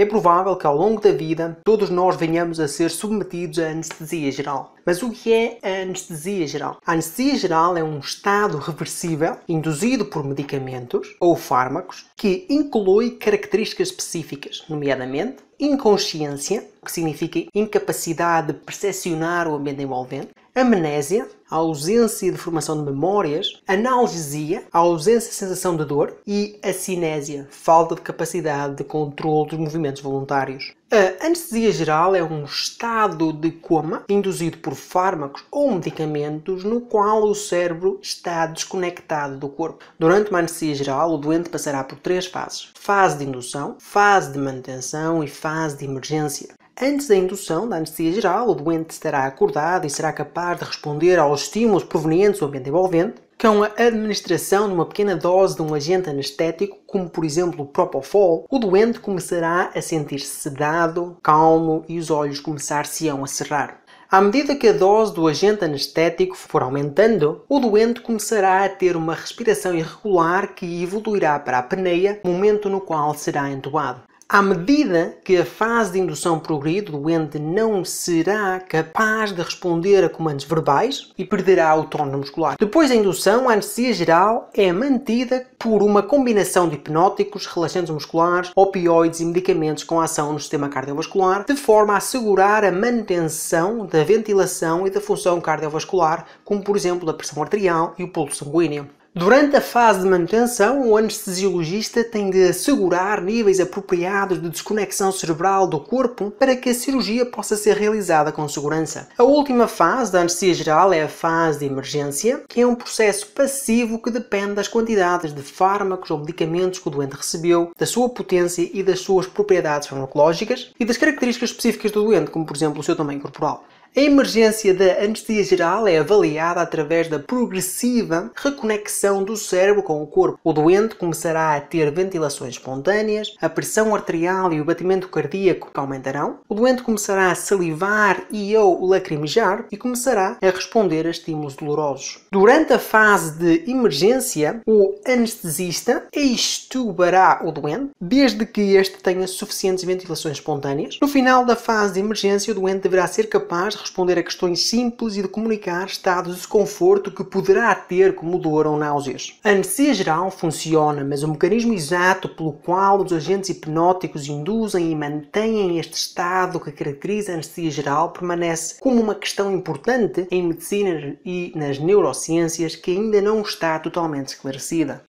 É provável que ao longo da vida todos nós venhamos a ser submetidos à anestesia geral. Mas o que é a anestesia geral? A anestesia geral é um estado reversível induzido por medicamentos ou fármacos que inclui características específicas, nomeadamente inconsciência, que significa incapacidade de percepcionar o ambiente envolvente, amnésia, a ausência de formação de memórias, analgesia, a ausência de sensação de dor e acinésia, falta de capacidade de controle dos movimentos voluntários. A anestesia geral é um estado de coma induzido por fármacos ou medicamentos no qual o cérebro está desconectado do corpo. Durante uma anestesia geral, o doente passará por três fases: fase de indução, fase de manutenção e fase de emergência. Antes da indução da anestesia geral, o doente estará acordado e será capaz de responder aos estímulos provenientes do ambiente envolvente, com é a administração de uma pequena dose de um agente anestético, como por exemplo o Propofol, o doente começará a sentir-se sedado, calmo e os olhos começar-se-ão a cerrar. À medida que a dose do agente anestético for aumentando, o doente começará a ter uma respiração irregular que evoluirá para a apneia, momento no qual será entubado. À medida que a fase de indução progredir, o doente não será capaz de responder a comandos verbais e perderá o autonomia muscular. Depois da indução, a anestesia geral é mantida por uma combinação de hipnóticos, relaxantes musculares, opioides e medicamentos com ação no sistema cardiovascular, de forma a assegurar a manutenção da ventilação e da função cardiovascular, como por exemplo a pressão arterial e o pulso sanguíneo. Durante a fase de manutenção, o anestesiologista tem de assegurar níveis apropriados de desconexão cerebral do corpo para que a cirurgia possa ser realizada com segurança. A última fase da anestesia geral é a fase de emergência, que é um processo passivo que depende das quantidades de fármacos ou medicamentos que o doente recebeu, da sua potência e das suas propriedades farmacológicas e das características específicas do doente, como por exemplo o seu tamanho corporal. A emergência da anestesia geral é avaliada através da progressiva reconexão do cérebro com o corpo. O doente começará a ter ventilações espontâneas, a pressão arterial e o batimento cardíaco aumentarão, o doente começará a salivar e ou lacrimejar e começará a responder a estímulos dolorosos. Durante a fase de emergência, o anestesista extubará o doente, desde que este tenha suficientes ventilações espontâneas. No final da fase de emergência, o doente deverá ser capaz responder a questões simples e de comunicar estados de desconforto que poderá ter como dor ou náuseas. A anestesia geral funciona, mas o mecanismo exato pelo qual os agentes hipnóticos induzem e mantêm este estado que caracteriza a anestesia geral permanece como uma questão importante em medicina e nas neurociências que ainda não está totalmente esclarecida.